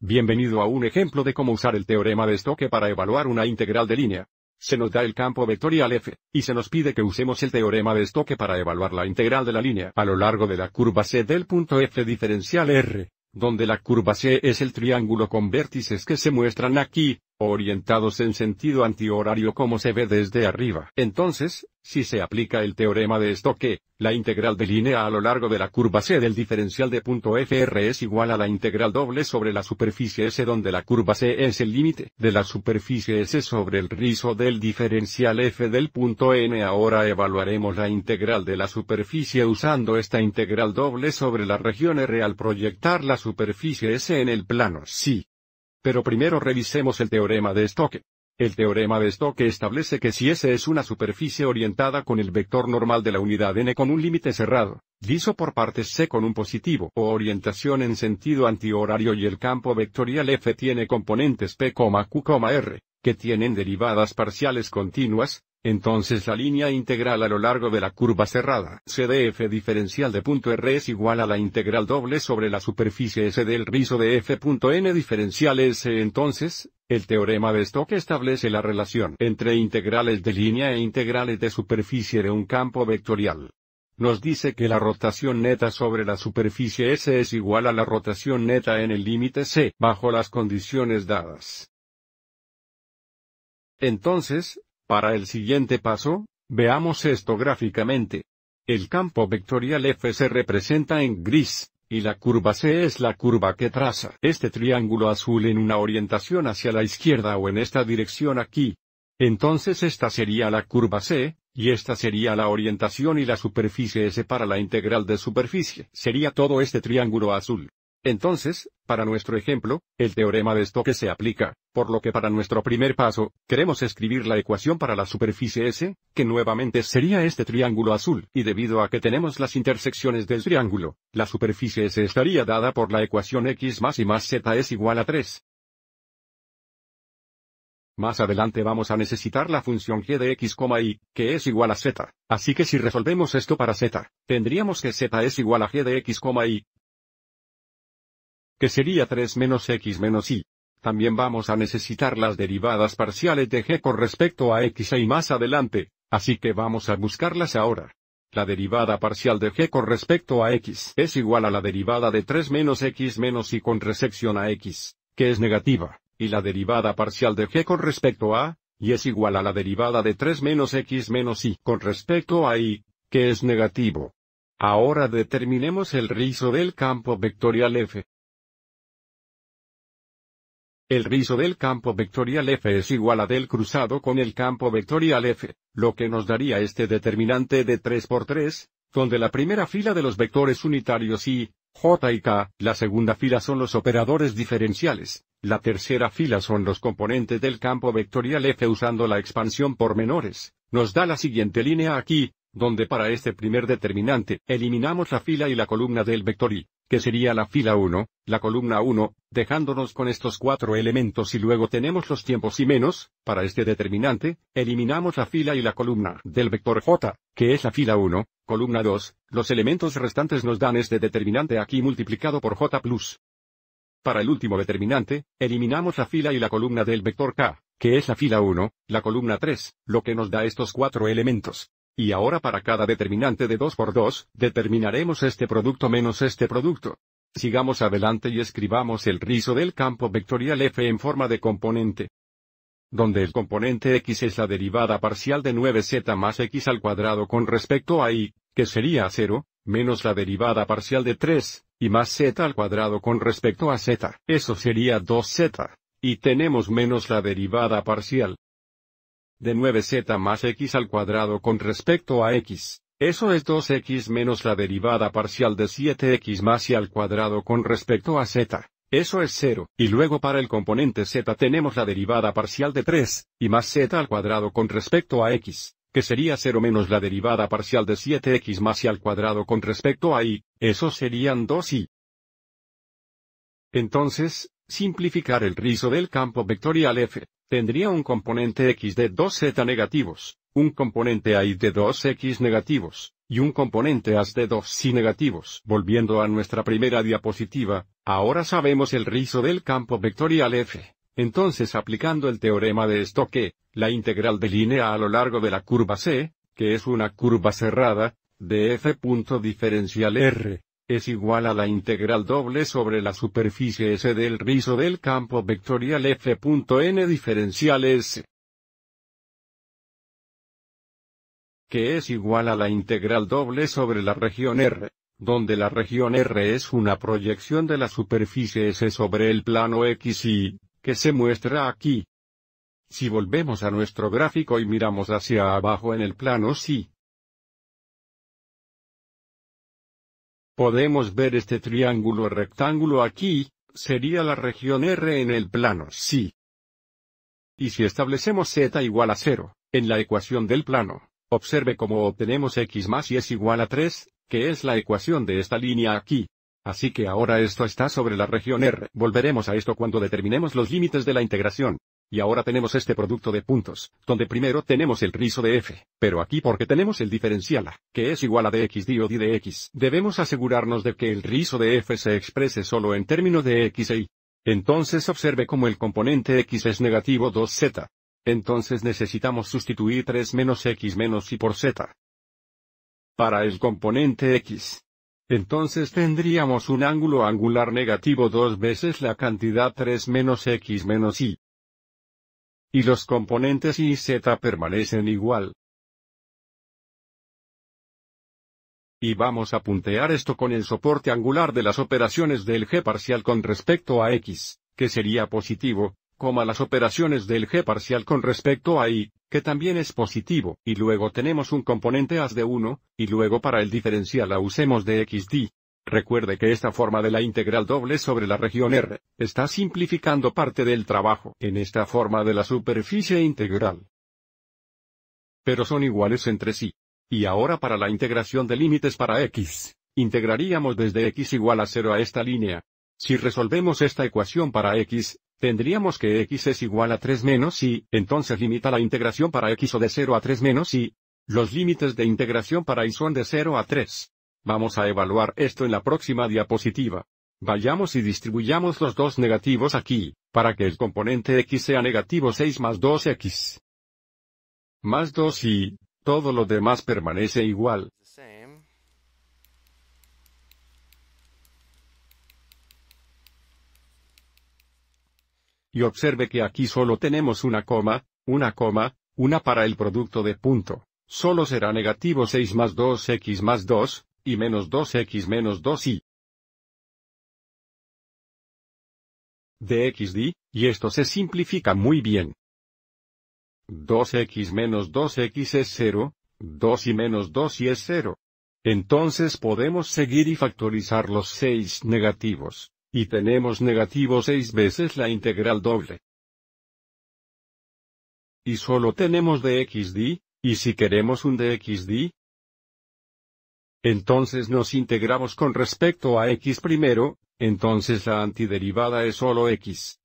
Bienvenido a un ejemplo de cómo usar el teorema de estoque para evaluar una integral de línea. Se nos da el campo vectorial f, y se nos pide que usemos el teorema de estoque para evaluar la integral de la línea a lo largo de la curva C del punto f diferencial r, donde la curva C es el triángulo con vértices que se muestran aquí, orientados en sentido antihorario como se ve desde arriba. Entonces, si se aplica el teorema de que, la integral de línea a lo largo de la curva C del diferencial de punto FR es igual a la integral doble sobre la superficie S donde la curva C es el límite de la superficie S sobre el rizo del diferencial F del punto N. Ahora evaluaremos la integral de la superficie usando esta integral doble sobre la región R al proyectar la superficie S en el plano Si. Pero primero revisemos el teorema de Stoke. El teorema de Stoke establece que si S es una superficie orientada con el vector normal de la unidad n con un límite cerrado, liso por partes C con un positivo o orientación en sentido antihorario y el campo vectorial F tiene componentes P, Q, R, que tienen derivadas parciales continuas, entonces la línea integral a lo largo de la curva cerrada CDF diferencial de punto R es igual a la integral doble sobre la superficie S del rizo de F N diferencial S. Entonces, el teorema de Stock establece la relación entre integrales de línea e integrales de superficie de un campo vectorial. Nos dice que la rotación neta sobre la superficie S es igual a la rotación neta en el límite C bajo las condiciones dadas. Entonces, para el siguiente paso, veamos esto gráficamente. El campo vectorial F se representa en gris, y la curva C es la curva que traza este triángulo azul en una orientación hacia la izquierda o en esta dirección aquí. Entonces esta sería la curva C, y esta sería la orientación y la superficie S para la integral de superficie. Sería todo este triángulo azul. Entonces, para nuestro ejemplo, el teorema de que se aplica, por lo que para nuestro primer paso, queremos escribir la ecuación para la superficie S, que nuevamente sería este triángulo azul, y debido a que tenemos las intersecciones del triángulo, la superficie S estaría dada por la ecuación x más y más z es igual a 3. Más adelante vamos a necesitar la función g de x, y, que es igual a z, así que si resolvemos esto para z, tendríamos que z es igual a g de x, y, que sería 3 menos x menos y. También vamos a necesitar las derivadas parciales de g con respecto a x y más adelante, así que vamos a buscarlas ahora. La derivada parcial de g con respecto a x es igual a la derivada de 3 menos x menos y con respecto a x, que es negativa, y la derivada parcial de g con respecto a, y es igual a la derivada de 3 menos x menos y con respecto a y, que es negativo. Ahora determinemos el rizo del campo vectorial f. El rizo del campo vectorial f es igual a del cruzado con el campo vectorial f, lo que nos daría este determinante de 3 por 3, donde la primera fila de los vectores unitarios I, j y k, la segunda fila son los operadores diferenciales, la tercera fila son los componentes del campo vectorial f usando la expansión por menores, nos da la siguiente línea aquí, donde para este primer determinante, eliminamos la fila y la columna del vector I sería la fila 1, la columna 1, dejándonos con estos cuatro elementos y luego tenemos los tiempos y menos, para este determinante, eliminamos la fila y la columna del vector j, que es la fila 1, columna 2, los elementos restantes nos dan este determinante aquí multiplicado por j Para el último determinante, eliminamos la fila y la columna del vector k, que es la fila 1, la columna 3, lo que nos da estos cuatro elementos. Y ahora para cada determinante de 2 por 2, determinaremos este producto menos este producto. Sigamos adelante y escribamos el rizo del campo vectorial f en forma de componente. Donde el componente x es la derivada parcial de 9z más x al cuadrado con respecto a y, que sería 0, menos la derivada parcial de 3, y más z al cuadrado con respecto a z, eso sería 2z, y tenemos menos la derivada parcial de 9z más x al cuadrado con respecto a x. Eso es 2x menos la derivada parcial de 7x más y al cuadrado con respecto a z. Eso es 0. Y luego para el componente z tenemos la derivada parcial de 3, y más z al cuadrado con respecto a x, que sería 0 menos la derivada parcial de 7x más y al cuadrado con respecto a y, eso serían 2y. Entonces, simplificar el rizo del campo vectorial f, tendría un componente x de 2z negativos, un componente a y de 2x negativos, y un componente as de 2y negativos. Volviendo a nuestra primera diapositiva, ahora sabemos el rizo del campo vectorial f. Entonces aplicando el teorema de que, la integral de línea a lo largo de la curva C, que es una curva cerrada, de f punto diferencial r, es igual a la integral doble sobre la superficie S del rizo del campo vectorial F.n S, que es igual a la integral doble sobre la región R, donde la región R es una proyección de la superficie S sobre el plano XY, que se muestra aquí. Si volvemos a nuestro gráfico y miramos hacia abajo en el plano sí, Podemos ver este triángulo rectángulo aquí, sería la región R en el plano sí. Y si establecemos z igual a 0, en la ecuación del plano, observe cómo obtenemos x más y es igual a 3, que es la ecuación de esta línea aquí. Así que ahora esto está sobre la región R. Volveremos a esto cuando determinemos los límites de la integración. Y ahora tenemos este producto de puntos, donde primero tenemos el rizo de f, pero aquí porque tenemos el diferencial a, que es igual a dx di o di de x, debemos asegurarnos de que el rizo de f se exprese solo en términos de x e y. Entonces observe como el componente x es negativo 2z. Entonces necesitamos sustituir 3 menos x menos y por z. Para el componente x, entonces tendríamos un ángulo angular negativo dos veces la cantidad 3 menos x menos y y los componentes y z permanecen igual. Y vamos a puntear esto con el soporte angular de las operaciones del g parcial con respecto a x, que sería positivo, coma las operaciones del g parcial con respecto a y, que también es positivo, y luego tenemos un componente as de 1, y luego para el diferencial la usemos de xd, Recuerde que esta forma de la integral doble sobre la región R, está simplificando parte del trabajo en esta forma de la superficie integral. Pero son iguales entre sí. Y ahora para la integración de límites para x, integraríamos desde x igual a 0 a esta línea. Si resolvemos esta ecuación para x, tendríamos que x es igual a 3 menos y, entonces limita la integración para x o de 0 a 3 menos y. Los límites de integración para y son de 0 a 3. Vamos a evaluar esto en la próxima diapositiva. Vayamos y distribuyamos los dos negativos aquí, para que el componente x sea negativo 6 más 2x. Más 2 y, todo lo demás permanece igual. Y observe que aquí solo tenemos una coma, una coma, una para el producto de punto. Solo será negativo 6 más 2x más 2, y menos 2x menos 2y de y esto se simplifica muy bien. 2x menos 2x es 0, 2 y menos 2y es 0. Entonces podemos seguir y factorizar los 6 negativos, y tenemos negativo 6 veces la integral doble. Y solo tenemos dxd, y si queremos un dxd, entonces nos integramos con respecto a x primero, entonces la antiderivada es solo x.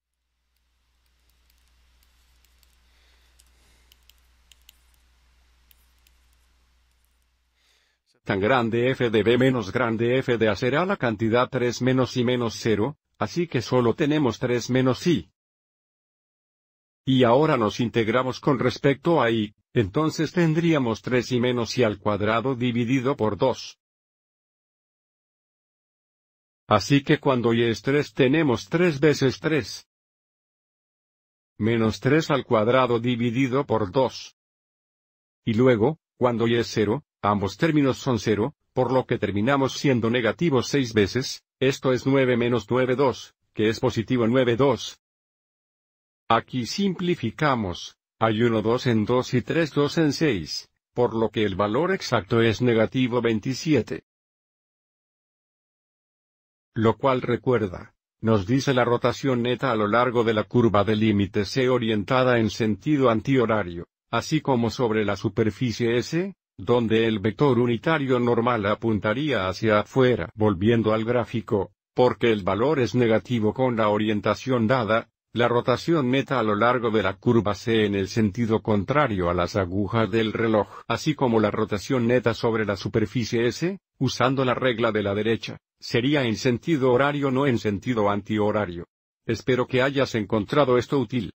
tan grande f de b menos grande f de a será la cantidad 3 menos y menos 0, así que solo tenemos 3 menos y. Y ahora nos integramos con respecto a y, entonces tendríamos 3 y menos y al cuadrado dividido por 2. Así que cuando y es 3 tenemos 3 veces 3. Menos 3 al cuadrado dividido por 2. Y luego, cuando y es 0, ambos términos son 0, por lo que terminamos siendo negativos 6 veces, esto es 9 menos 9 2, que es positivo 9 2. Aquí simplificamos. Hay 1 2 en 2 y 3 2 en 6, por lo que el valor exacto es negativo 27. Lo cual recuerda, nos dice la rotación neta a lo largo de la curva de límite C orientada en sentido antihorario, así como sobre la superficie S, donde el vector unitario normal apuntaría hacia afuera. Volviendo al gráfico, porque el valor es negativo con la orientación dada, la rotación neta a lo largo de la curva C en el sentido contrario a las agujas del reloj, así como la rotación neta sobre la superficie S, usando la regla de la derecha, sería en sentido horario no en sentido antihorario. Espero que hayas encontrado esto útil.